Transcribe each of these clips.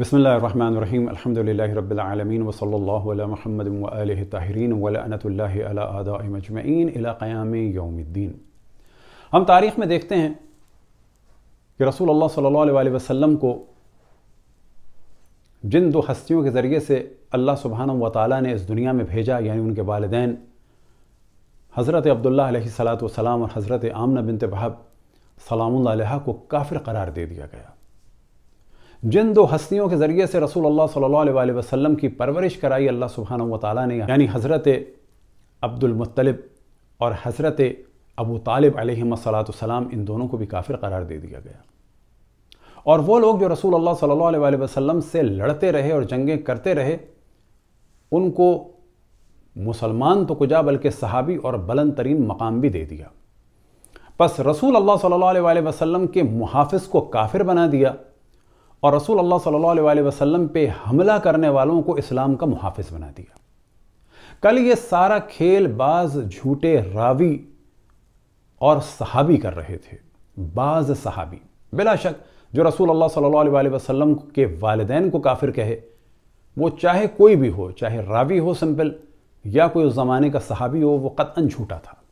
बसमीम अल्हम्दुलिल्लाहि रब्बिल आलमीन व सल्लल्लाहु क़याम यौमिद्दीन हम तारीख़ में देखते हैं कि रसूल अल्लाह सल्लल्लाहु अलैहि वसल्लम को जिन दो हस्तियों के ज़रिए से अल्लाह सुबहान व ताली ने इस दुनिया में भेजा यानी उनके वालदेन हज़रत अब्दुल्ला सलात वसलाम और हज़रत आमना बिनत वहब सलाम को काफिर करार दे दिया गया जिन दो हस्तियों के ज़रिए से रसूल अल्लाह सल्लल्लाहु अलैहि वसल्लम की परवरिश कराई अल्लाह सुबहान ताली ने यानी हज़रत अब्दुलमतलब और हज़रत अबू तालिब सलाम इन दोनों को भी काफिर करार दे दिया गया और वो लोग जो रसूल अल्लाह सल्लल्लाहु अलैहि वसल्लम से लड़ते रहे और जंगें करते रहे उनको मुसलमान तो कुजा बल्कि सहाबी और बलंद तरीन मकाम भी दे दिया बस रसूल अल्लाह सल्लल्लाहु अलैहि वसल्लम के मुहाफ़ को काफिर बना दिया और रसूल अल्लाह सल्लल्लाहु अलैहि वसल्लम पे हमला करने वालों को इस्लाम का मुहाफिज बना दिया कल ये सारा खेल बाज झूठे रावी और सहाबी कर रहे थे बाज सहाबी बिलाशक जो रसूल अल्लाह सल्लल्लाहु अलैहि वसल्लम के वालदेन को काफिर कहे वो चाहे कोई भी हो चाहे रावी हो सिंपल या कोई उस ज़माने का सहाबी हो वो कतअन झूठा था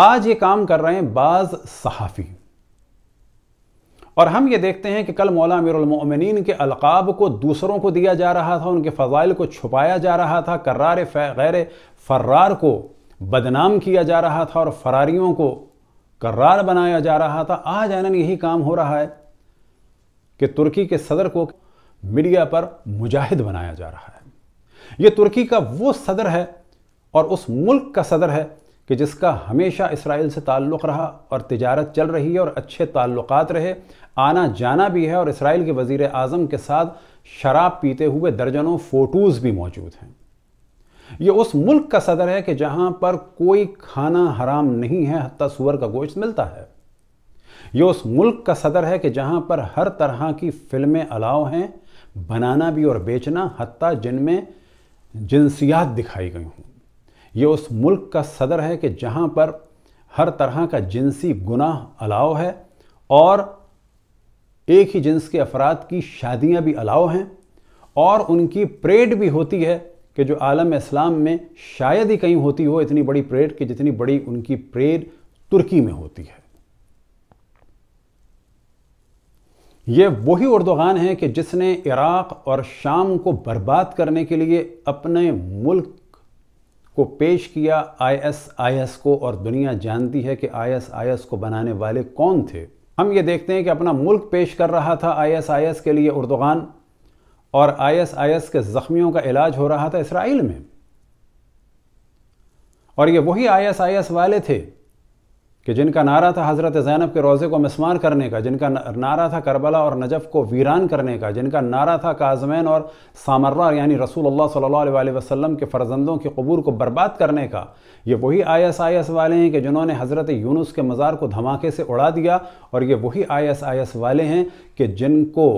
आज ये काम कर रहे हैं बाज सहाफ़ी और हम ये देखते हैं कि कल मौला अमीरमिन के अलकाब को दूसरों को दिया जा रहा था उनके फ़जाइल को छुपाया जा रहा था करार गैर फर्रार को बदनाम किया जा रहा था और फरारियों को करार बनाया जा रहा था आज आनंद यही काम हो रहा है कि तुर्की के सदर को मीडिया पर मुजाहिद बनाया जा रहा है ये तुर्की का वो सदर है और उस मुल्क का सदर है कि जिसका हमेशा इसराइल से ताल्लुक़ रहा और तजारत चल रही है और अच्छे ताल्लुक़ रहे आना जाना भी है और इसराइल के वज़ी अजम के साथ शराब पीते हुए दर्जनों फ़ोटोज़ भी मौजूद हैं ये उस मुल्क का सदर है कि जहाँ पर कोई खाना हराम नहीं है हती सुअर का गोश्त मिलता है ये उस मुल्क का सदर है कि जहाँ पर हर तरह की फिल्में अलाव हैं बनाना भी और बेचना हती जिनमें जिनसियात दिखाई गई हूं ये उस मुल्क का सदर है कि जहाँ पर हर तरह का जिनसी गुनाह अलाव है और एक ही जिन्स के अफराद की शादियाँ भी अलाव हैं और उनकी परेड भी होती है कि जो आलम इस्लाम में शायद ही कहीं होती हो इतनी बड़ी परेड कि जितनी बड़ी उनकी परेड तुर्की में होती है ये वही उर्दोगान है कि जिसने इराक़ और शाम को बर्बाद करने के लिए अपने मुल्क को पेश किया आईएसआईएस को और दुनिया जानती है कि आईएसआईएस को बनाने वाले कौन थे हम ये देखते हैं कि अपना मुल्क पेश कर रहा था आईएसआईएस के लिए उर्दगान और आईएसआईएस के ज़ख्मियों का इलाज हो रहा था इसराइल में और ये वही आईएसआईएस वाले थे कि जिनका नारा था हज़रत ज़ैनब के रोज़े को मिसमार करने का जिनका नारा था करबला और नजफ़ को वीरान करने का जिनका नारा था काजमैन और सामर्रा यानी रसूल अल्लाह सल्लल्लाहु अलैहि वसल्लम के फ़र्जंदों की कबूर को बर्बाद करने का ये वही आई एस आई एस वाले हैं कि जिन्होंने हज़रत यूनुस के मज़ार को धमाके से उड़ा दिया और ये वही आई एस आई एस वाले हैं कि जिनको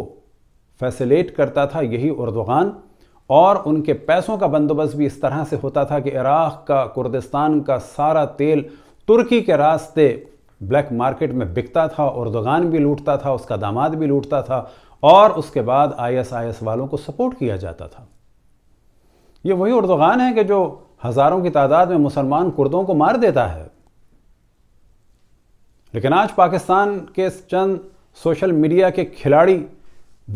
फैसिलेट करता था यही उर्दगान और उनके पैसों का बंदोबस्त भी इस तरह से होता था कि इराक़ का कुर्दिस्तान का सारा तेल तुर्की के रास्ते ब्लैक मार्केट में बिकता था दुगान भी लूटता था उसका दामाद भी लूटता था और उसके बाद आईएसआईएस वालों को सपोर्ट किया जाता था ये वही उर्दगान है कि जो हज़ारों की तादाद में मुसलमान कुर्दों को मार देता है लेकिन आज पाकिस्तान के चंद सोशल मीडिया के खिलाड़ी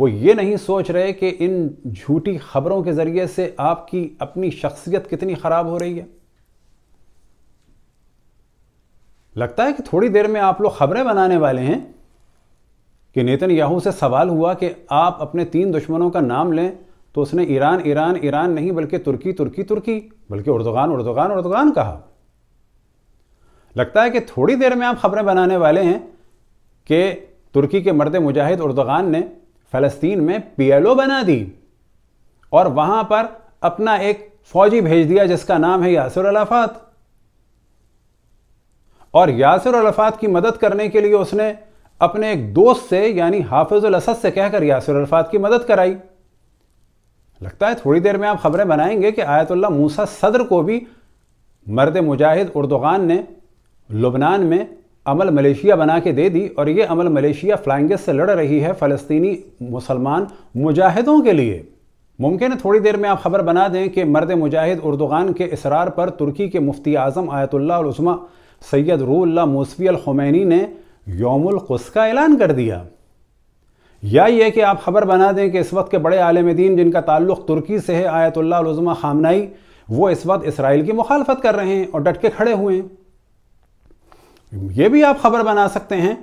वो ये नहीं सोच रहे कि इन झूठी खबरों के ज़रिए से आपकी अपनी शख्सियत कितनी ख़राब हो रही है लगता है कि थोड़ी देर में आप लोग खबरें बनाने वाले हैं कि नेतन याहू से सवाल हुआ कि आप अपने तीन दुश्मनों का नाम लें तो उसने ईरान ईरान ईरान नहीं बल्कि तुर्की तुर्की तुर्की बल्कि उर्दगान उर्दगान उर्दगान कहा लगता है कि थोड़ी देर में आप खबरें बनाने वाले हैं कि तुर्की के मर्द मुजाहिद उर्दगान ने फ़लस्तीन में पीएलओ बना दी और वहाँ पर अपना एक फ़ौजी भेज दिया जिसका नाम है यासर अलाफात और यासर अलफात की मदद करने के लिए उसने अपने एक दोस्त से यानी हाफिजुल असद से कहकर यासर अलफात की मदद कराई लगता है थोड़ी देर में आप खबरें बनाएंगे कि आयतुल्ला मूसा सदर को भी मर्द मुजाहिद उर्दगान ने लुबनान में अमल मलेशिया बना के दे दी और यह अमल मलेशिया फ्लाइंगस से लड़ रही है फ़लस्तीनी मुसलमान मुजाहिदों के लिए मुमकिन है थोड़ी देर में आप खबर बना दें कि मर्द मुजाहिद उर्दगान के इसरार पर तुर्की के मुफ्ती आज़म आयतुल्ला उस्मा सैयद रूल्ला मोसफी अल खुमैनी ने योमुल खुस का ऐलान कर दिया या ये कि आप खबर बना दें कि इस वक्त के बड़े आलम दीन जिनका ताल्लुक तुर्की से है आयतुल्लाज़मा खामनाई वो इस वक्त इसराइल की मुखालफत कर रहे हैं और डट के खड़े हुए हैं ये भी आप खबर बना सकते हैं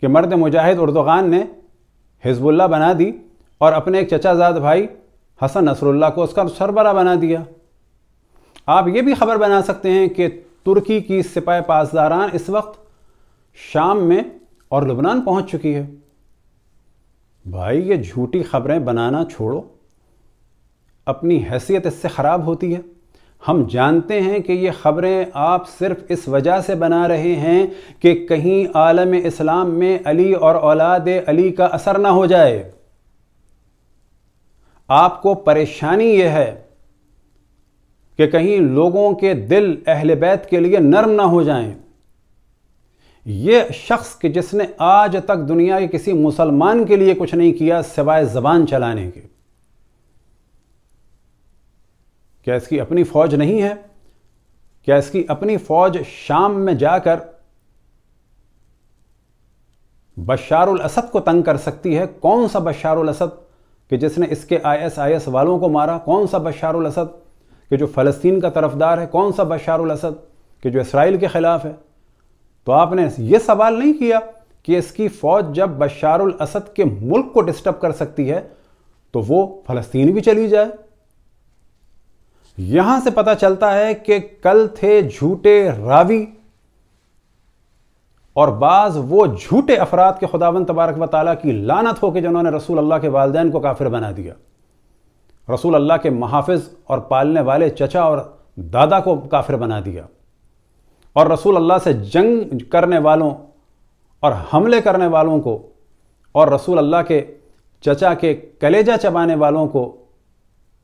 कि मर्द मुजाहिद उर्दगान ने हिजबुल्ला बना दी और अपने एक चचाजाद भाई हसन नसरुल्ला को उसका सरबरा बना दिया आप ये भी खबर बना सकते हैं कि तुर्की की सिपाही पासदारान इस वक्त शाम में और लुबनान पहुंच चुकी है भाई ये झूठी खबरें बनाना छोड़ो अपनी हैसियत इससे ख़राब होती है हम जानते हैं कि ये ख़बरें आप सिर्फ इस वजह से बना रहे हैं कि कहीं आलम इस्लाम में अली और औलाद अली का असर ना हो जाए आपको परेशानी यह है कि कहीं लोगों के दिल अहल बैत के लिए नर्म ना हो जाएं। ये शख्स कि जिसने आज तक दुनिया के किसी मुसलमान के लिए कुछ नहीं किया सिवाय जबान चलाने के क्या इसकी अपनी फौज नहीं है क्या इसकी अपनी फौज शाम में जाकर बशारुल असद को तंग कर सकती है कौन सा बशारुल असद कि जिसने इसके आईएसआईएस वालों को मारा कौन सा बशारुल असद कि जो फ़लस्तीन का तरफदार है कौन सा बशार असद कि जो इसराइल के ख़िलाफ़ है तो आपने ये सवाल नहीं किया कि इसकी फ़ौज जब बशार असद के मुल्क को डिस्टर्ब कर सकती है तो वो फ़लस्तीन भी चली जाए यहां से पता चलता है कि कल थे झूठे रावी और बाज वो झूठे अफराद के खुदावन तबारक वाली की लानत हो के जिन्होंने रसूल अल्लाह के वालदेन को काफिर बना दिया रसूल अल्लाह के महाफिज और पालने वाले चचा और दादा को काफिर बना दिया और रसूल अल्लाह से जंग करने वालों और हमले करने वालों को और रसूल अल्लाह के चचा के कलेजा चबाने वालों को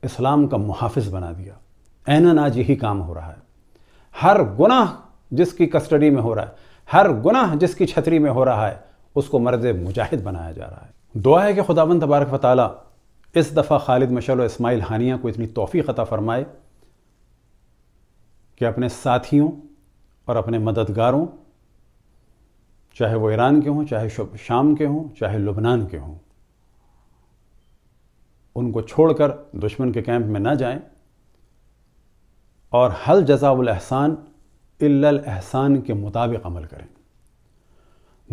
इस्लाम का मुहाफिज बना दिया एनन आज यही काम हो रहा है हर गुनाह जिसकी कस्टडी में हो रहा है हर गुनाह जिसकी छतरी में हो रहा है उसको मर्ज मुजाहिद बनाया जा रहा है दुआ है कि खुदाबंद तबारक वाली इस दफ़ा खालिद मशल इसमाइल हानिया को इतनी तोफ़ी अता फ़रमाए कि अपने साथियों और अपने मददगारों चाहे वो ईरान के हों चाहे शाम के हों चाहे लुबनान के हों उनको छोड़कर दुश्मन के कैंप में ना जाएं और हल जजाउल एहसान एहसान के मुताबिक अमल करें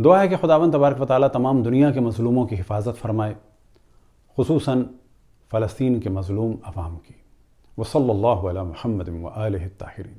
दुआ है कि खुदावन तबारक वाली तमाम दुनिया के मजलूमों की हिफाजत फरमाए خصوصا فلسطين كمظلوم أمامك وصلى الله على محمد وآله الطاهرين